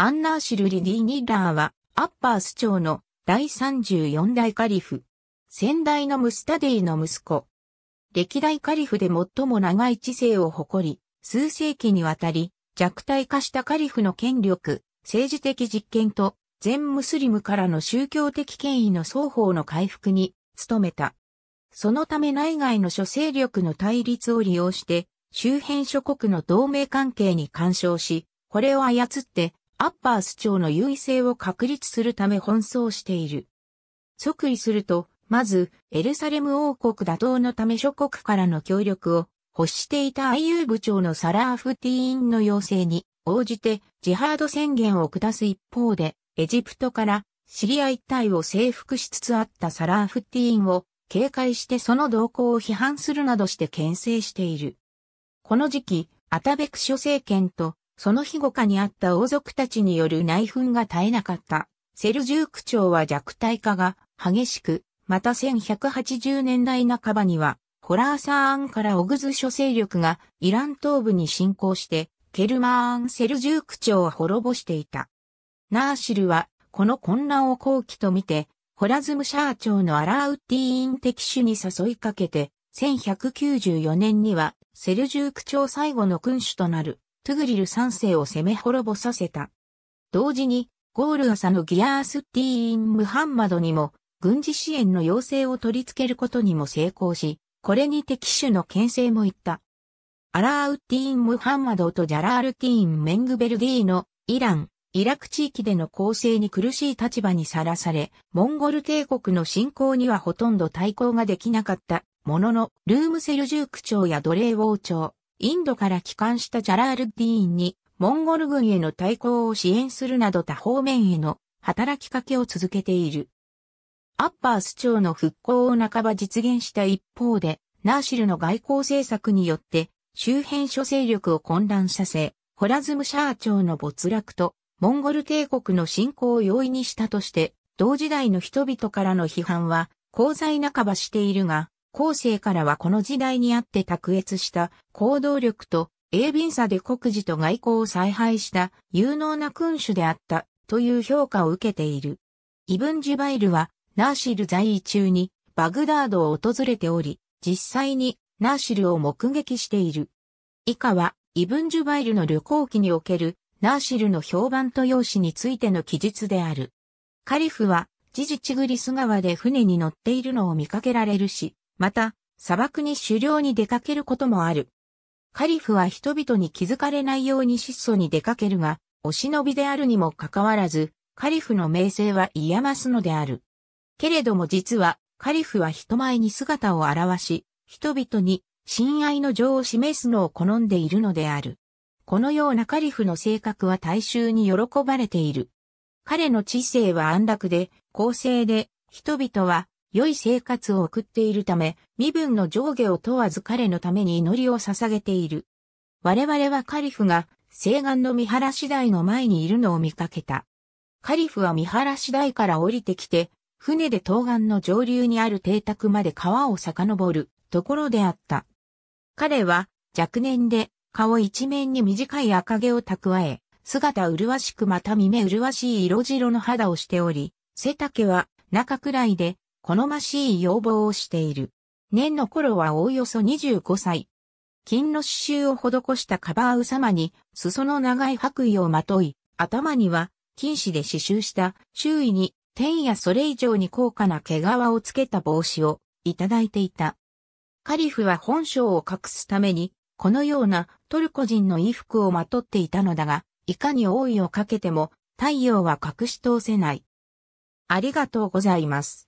アンナーシル・リディ・ニッラーは、アッパース朝の第34代カリフ。先代のムスタデイの息子。歴代カリフで最も長い知性を誇り、数世紀にわたり、弱体化したカリフの権力、政治的実権と、全ムスリムからの宗教的権威の双方の回復に、努めた。そのため内外の諸勢力の対立を利用して、周辺諸国の同盟関係に干渉し、これを操ってアッパース朝の優位性を確立するため奔走している。即位すると、まず、エルサレム王国打倒のため諸国からの協力を欲していた IU 部長のサラーフティーンの要請に応じてジハード宣言を下す一方で、エジプトからシリア一帯を征服しつつあったサラーフティーンを警戒してその動向を批判するなどして牽制している。この時期、アタベク諸政権とその日後下にあった王族たちによる内紛が絶えなかった。セルジューク朝は弱体化が激しく、また1180年代半ばには、ホラーサーンからオグズ諸勢力がイラン東部に侵攻して、ケルマーン・セルジューク朝を滅ぼしていた。ナーシルは、この混乱を好期と見て、ホラズムシャー朝のアラウッディーン敵主に誘いかけて、1194年にはセルジューク朝最後の君主となるトゥグリル3世を攻め滅ぼさせた。同時に、ゴール朝のギアースティーン・ムハンマドにも、軍事支援の要請を取り付けることにも成功し、これにて騎手の牽制も行った。アラーウティーン・ムハンマドとジャラールティーン・メングベルディのイラン、イラク地域での攻勢に苦しい立場にさらされ、モンゴル帝国の侵攻にはほとんど対抗ができなかったものの、ルームセルジューク朝や奴隷王朝、インドから帰還したジャラールディーンに、モンゴル軍への対抗を支援するなど多方面への働きかけを続けている。アッパース朝の復興を半ば実現した一方で、ナーシルの外交政策によって周辺諸勢力を混乱させ、ホラズムシャー朝の没落とモンゴル帝国の侵攻を容易にしたとして、同時代の人々からの批判は、功罪半ばしているが、後世からはこの時代にあって卓越した行動力と鋭敏さで国事と外交を采配した有能な君主であったという評価を受けている。イブン・ジュバイルはナーシル在位中にバグダードを訪れており、実際にナーシルを目撃している。以下はイブン・ジュバイルの旅行記におけるナーシルの評判と容姿についての記述である。カリフは、ジジチグリス川で船に乗っているのを見かけられるし、また、砂漠に狩猟に出かけることもある。カリフは人々に気づかれないように質素に出かけるが、お忍びであるにもかかわらず、カリフの名声は言いますのである。けれども実は、カリフは人前に姿を現し、人々に親愛の情を示すのを好んでいるのである。このようなカリフの性格は大衆に喜ばれている。彼の知性は安楽で、公正で、人々は良い生活を送っているため、身分の上下を問わず彼のために祈りを捧げている。我々はカリフが西岸の見晴らし台の前にいるのを見かけた。カリフは見晴らし台から降りてきて、船で東岸の上流にある邸宅まで川を遡るところであった。彼は若年で顔一面に短い赤毛を蓄え、姿麗しくまた耳麗しい色白の肌をしており、背丈は中くらいで好ましい要望をしている。年の頃はおおよそ25歳。金の刺繍を施したカバーウ様に、裾の長い白衣をまとい、頭には、金糸で刺繍した、周囲に、天やそれ以上に高価な毛皮をつけた帽子を、いただいていた。カリフは本性を隠すために、このようなトルコ人の衣服をまとっていたのだが、いかに王位をかけても、太陽は隠し通せない。ありがとうございます。